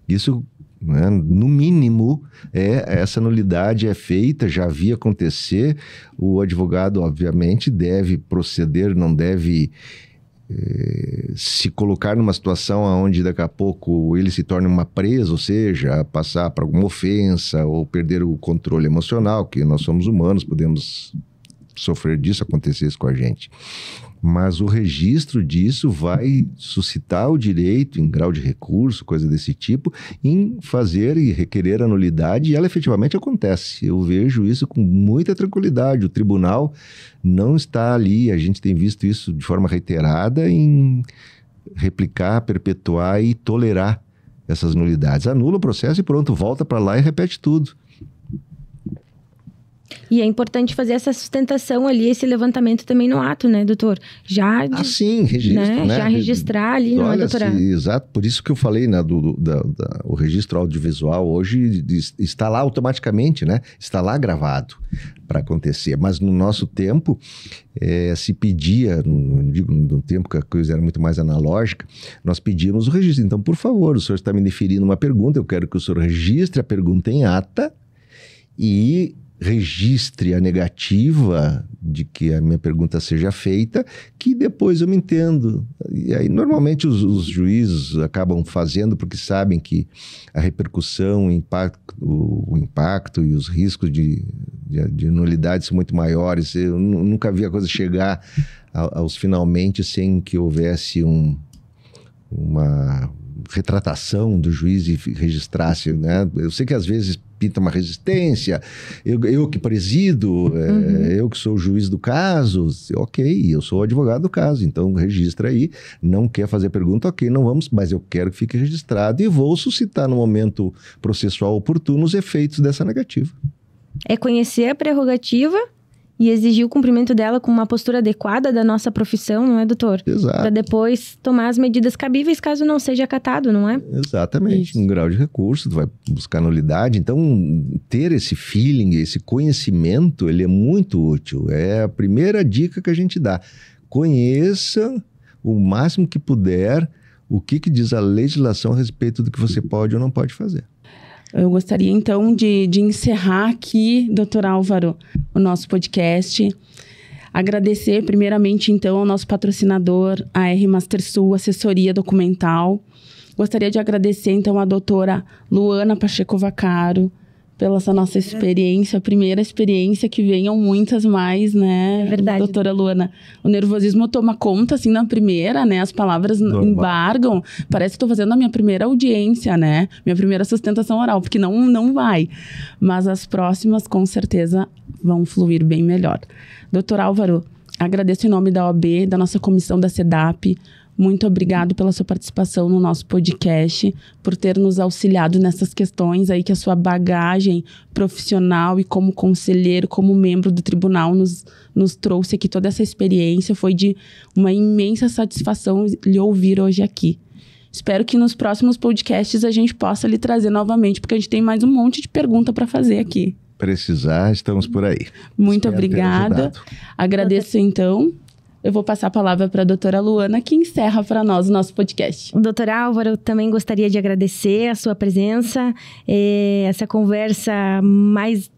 Isso, né, no mínimo, é essa nulidade é feita, já havia acontecer. O advogado, obviamente, deve proceder, não deve eh, se colocar numa situação onde daqui a pouco ele se torna uma presa, ou seja, passar para alguma ofensa ou perder o controle emocional, que nós somos humanos, podemos sofrer disso, acontecer isso com a gente mas o registro disso vai suscitar o direito, em grau de recurso, coisa desse tipo, em fazer e requerer a nulidade, e ela efetivamente acontece. Eu vejo isso com muita tranquilidade. O tribunal não está ali, a gente tem visto isso de forma reiterada, em replicar, perpetuar e tolerar essas nulidades. Anula o processo e pronto, volta para lá e repete tudo. E é importante fazer essa sustentação ali, esse levantamento também no ato, né, doutor? Já. Ah, de, ah, sim, registro, né? né? Já registrar ali, não é, doutora? Se, exato, por isso que eu falei, né, do, do da, da, o registro audiovisual hoje está lá automaticamente, né? Está lá gravado para acontecer. Mas no nosso tempo, é, se pedia, não digo no tempo que a coisa era muito mais analógica, nós pedíamos o registro. Então, por favor, o senhor está me deferindo uma pergunta, eu quero que o senhor registre a pergunta em ata e registre a negativa de que a minha pergunta seja feita, que depois eu me entendo. E aí, normalmente, os, os juízes acabam fazendo porque sabem que a repercussão, o impacto, o, o impacto e os riscos de, de, de, nulidade são muito maiores. Eu nunca vi a coisa chegar a, aos finalmente sem que houvesse um, uma retratação do juiz e registrasse, né? Eu sei que às vezes pinta uma resistência, eu, eu que presido, é, uhum. eu que sou o juiz do caso, ok, eu sou o advogado do caso, então registra aí, não quer fazer pergunta, ok, não vamos, mas eu quero que fique registrado e vou suscitar no momento processual oportuno os efeitos dessa negativa. É conhecer a prerrogativa e exigir o cumprimento dela com uma postura adequada da nossa profissão, não é, doutor? Exato. Para depois tomar as medidas cabíveis caso não seja acatado, não é? Exatamente. Isso. Um grau de recurso, tu vai buscar nulidade. Então, ter esse feeling, esse conhecimento, ele é muito útil. É a primeira dica que a gente dá. Conheça o máximo que puder o que, que diz a legislação a respeito do que você pode ou não pode fazer. Eu gostaria então de, de encerrar aqui, doutor Álvaro, o nosso podcast. Agradecer primeiramente então ao nosso patrocinador, a R Master Sul, assessoria documental. Gostaria de agradecer então à doutora Luana Pacheco Vacaro, pela essa nossa experiência, primeira experiência, que venham muitas mais, né? É verdade. Doutora Luana, o nervosismo toma conta, assim, na primeira, né? As palavras Normal. embargam. Parece que estou fazendo a minha primeira audiência, né? Minha primeira sustentação oral, porque não, não vai. Mas as próximas, com certeza, vão fluir bem melhor. Doutor Álvaro, agradeço em nome da OAB, da nossa comissão da SEDAP, muito obrigado pela sua participação no nosso podcast, por ter nos auxiliado nessas questões aí que a sua bagagem profissional e como conselheiro, como membro do tribunal, nos, nos trouxe aqui toda essa experiência. Foi de uma imensa satisfação lhe ouvir hoje aqui. Espero que nos próximos podcasts a gente possa lhe trazer novamente, porque a gente tem mais um monte de pergunta para fazer aqui. Precisar, estamos por aí. Muito Espero obrigada. Agradeço então eu vou passar a palavra para a doutora Luana, que encerra para nós o nosso podcast. Doutora Álvaro, eu também gostaria de agradecer a sua presença, é, essa conversa mais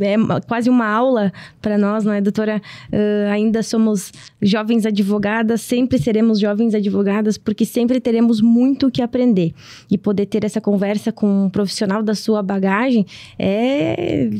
é quase uma aula para nós, não é, doutora? Uh, ainda somos jovens advogadas, sempre seremos jovens advogadas, porque sempre teremos muito o que aprender. E poder ter essa conversa com um profissional da sua bagagem é,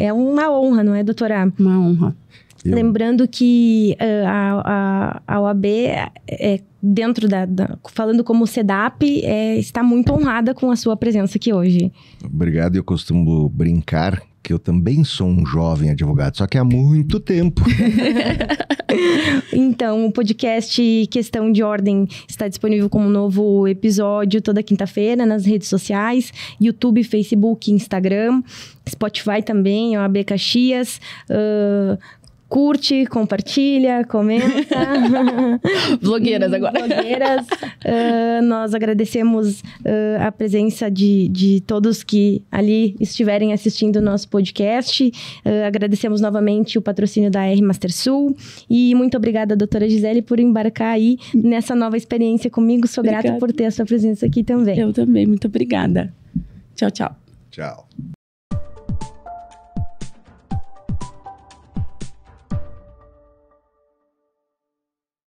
é uma honra, não é, doutora? Uma honra. Eu... Lembrando que eh, a, a, a OAB, é, eh, dentro da, da, falando como SEDAP, é, está muito honrada com a sua presença aqui hoje. Obrigado, eu costumo brincar que eu também sou um jovem advogado, só que há muito tempo. [LAUGHS] então, o podcast Questão de Ordem está disponível como um novo episódio toda quinta-feira nas redes sociais: YouTube, Facebook, Instagram, Spotify também, OAB Caxias. Uh, curte, compartilha, comenta. [LAUGHS] Blogueiras agora. Blogueiras. Uh, nós agradecemos uh, a presença de, de todos que ali estiverem assistindo o nosso podcast. Uh, agradecemos novamente o patrocínio da R Master Sul. E muito obrigada, doutora Gisele, por embarcar aí nessa nova experiência comigo. Sou grata por ter a sua presença aqui também. Eu também, muito obrigada. Tchau, tchau. Tchau.